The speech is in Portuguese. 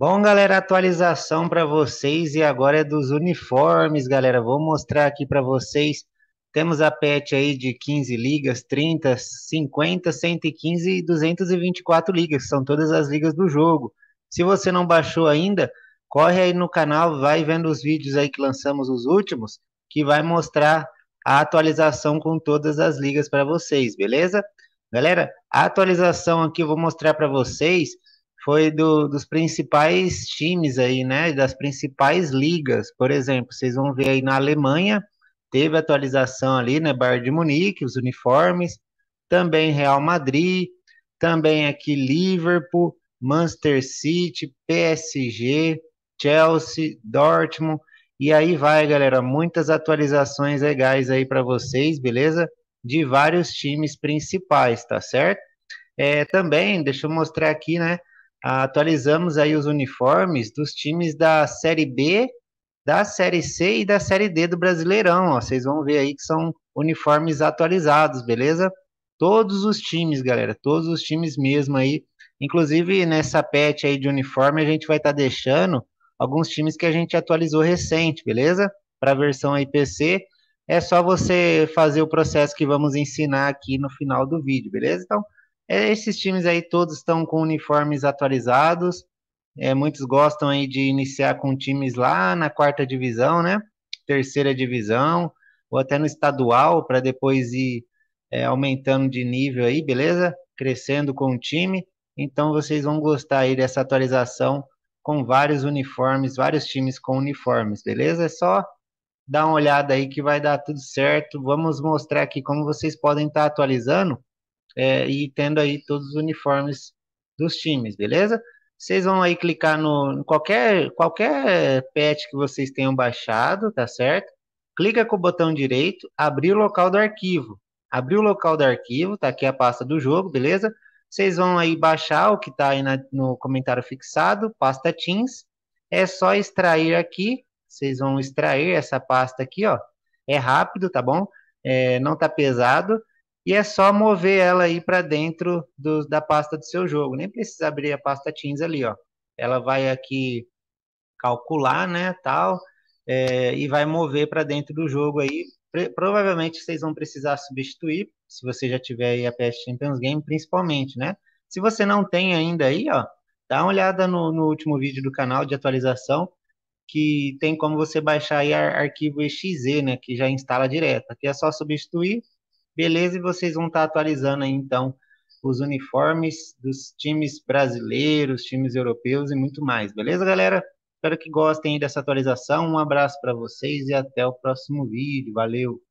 Bom, galera, atualização para vocês e agora é dos uniformes, galera. Vou mostrar aqui para vocês. Temos a PET aí de 15 ligas, 30, 50, 115 e 224 ligas, são todas as ligas do jogo. Se você não baixou ainda, corre aí no canal, vai vendo os vídeos aí que lançamos os últimos, que vai mostrar a atualização com todas as ligas para vocês, beleza? Galera, a atualização aqui eu vou mostrar para vocês foi do, dos principais times aí, né? Das principais ligas. Por exemplo, vocês vão ver aí na Alemanha, teve atualização ali, né? Bayern de Munique, os uniformes, também Real Madrid, também aqui Liverpool, Manchester City, PSG, Chelsea, Dortmund. E aí vai, galera, muitas atualizações legais aí para vocês, beleza? De vários times principais, tá certo? É, também, deixa eu mostrar aqui, né? atualizamos aí os uniformes dos times da Série B, da Série C e da Série D do Brasileirão. Ó. Vocês vão ver aí que são uniformes atualizados, beleza? Todos os times, galera, todos os times mesmo aí. Inclusive nessa patch aí de uniforme a gente vai estar tá deixando alguns times que a gente atualizou recente, beleza? Para a versão aí PC, é só você fazer o processo que vamos ensinar aqui no final do vídeo, beleza? Então, é, esses times aí todos estão com uniformes atualizados. É, muitos gostam aí de iniciar com times lá na quarta divisão, né? Terceira divisão, ou até no estadual, para depois ir é, aumentando de nível aí, beleza? Crescendo com o time. Então vocês vão gostar aí dessa atualização com vários uniformes, vários times com uniformes, beleza? É só dar uma olhada aí que vai dar tudo certo. Vamos mostrar aqui como vocês podem estar tá atualizando é, e tendo aí todos os uniformes dos times, beleza? Vocês vão aí clicar no, no qualquer, qualquer patch que vocês tenham baixado, tá certo? Clica com o botão direito, abrir o local do arquivo. Abrir o local do arquivo, tá aqui a pasta do jogo, beleza? Vocês vão aí baixar o que tá aí na, no comentário fixado, pasta Teams. É só extrair aqui, vocês vão extrair essa pasta aqui, ó. É rápido, tá bom? É, não tá pesado e é só mover ela aí para dentro do, da pasta do seu jogo. Nem precisa abrir a pasta Teams ali, ó. Ela vai aqui calcular, né, tal, é, e vai mover para dentro do jogo aí. provavelmente vocês vão precisar substituir, se você já tiver aí a PS Champions Game, principalmente, né? Se você não tem ainda aí, ó, dá uma olhada no, no último vídeo do canal de atualização, que tem como você baixar aí arquivo exe, né, que já instala direto. Aqui é só substituir, Beleza, e vocês vão estar atualizando aí, então, os uniformes dos times brasileiros, times europeus e muito mais. Beleza, galera? Espero que gostem dessa atualização. Um abraço para vocês e até o próximo vídeo. Valeu!